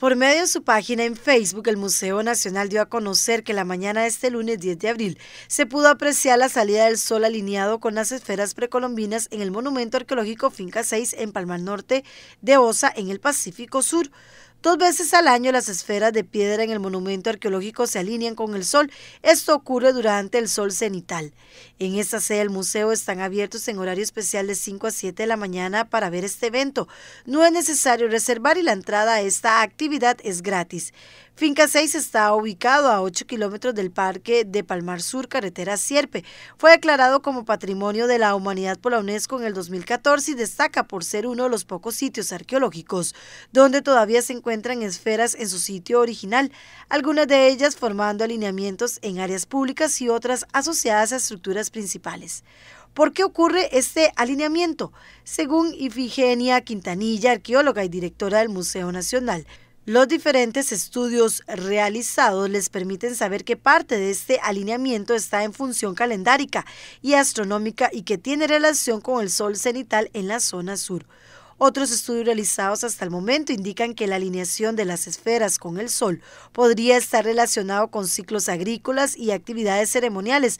Por medio de su página en Facebook, el Museo Nacional dio a conocer que la mañana de este lunes 10 de abril se pudo apreciar la salida del sol alineado con las esferas precolombinas en el Monumento Arqueológico Finca 6 en Palma Norte de Osa, en el Pacífico Sur. Dos veces al año las esferas de piedra en el monumento arqueológico se alinean con el sol. Esto ocurre durante el sol cenital. En esta sede del museo están abiertos en horario especial de 5 a 7 de la mañana para ver este evento. No es necesario reservar y la entrada a esta actividad es gratis. Finca 6 está ubicado a 8 kilómetros del parque de Palmar Sur, carretera Sierpe. Fue declarado como Patrimonio de la Humanidad por la UNESCO en el 2014 y destaca por ser uno de los pocos sitios arqueológicos donde todavía se encuentra encuentran esferas en su sitio original, algunas de ellas formando alineamientos en áreas públicas y otras asociadas a estructuras principales. ¿Por qué ocurre este alineamiento? Según Ifigenia Quintanilla, arqueóloga y directora del Museo Nacional, los diferentes estudios realizados les permiten saber que parte de este alineamiento está en función calendárica y astronómica y que tiene relación con el sol cenital en la zona sur. Otros estudios realizados hasta el momento indican que la alineación de las esferas con el sol podría estar relacionado con ciclos agrícolas y actividades ceremoniales,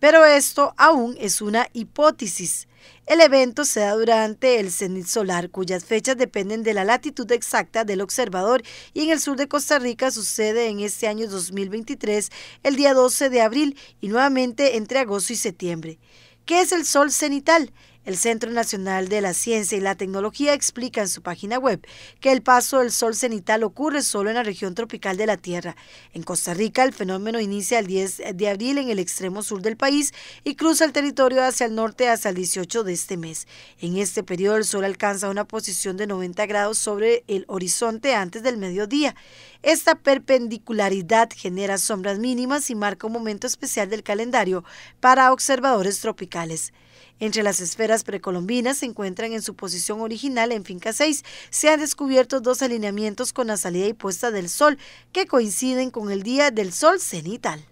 pero esto aún es una hipótesis. El evento se da durante el cenit solar, cuyas fechas dependen de la latitud exacta del observador, y en el sur de Costa Rica sucede en este año 2023, el día 12 de abril y nuevamente entre agosto y septiembre. ¿Qué es el sol cenital? El Centro Nacional de la Ciencia y la Tecnología explica en su página web que el paso del sol cenital ocurre solo en la región tropical de la Tierra. En Costa Rica, el fenómeno inicia el 10 de abril en el extremo sur del país y cruza el territorio hacia el norte hasta el 18 de este mes. En este periodo, el sol alcanza una posición de 90 grados sobre el horizonte antes del mediodía. Esta perpendicularidad genera sombras mínimas y marca un momento especial del calendario para observadores tropicales. Entre las esferas precolombinas se encuentran en su posición original en Finca 6. Se han descubierto dos alineamientos con la salida y puesta del sol que coinciden con el día del sol cenital.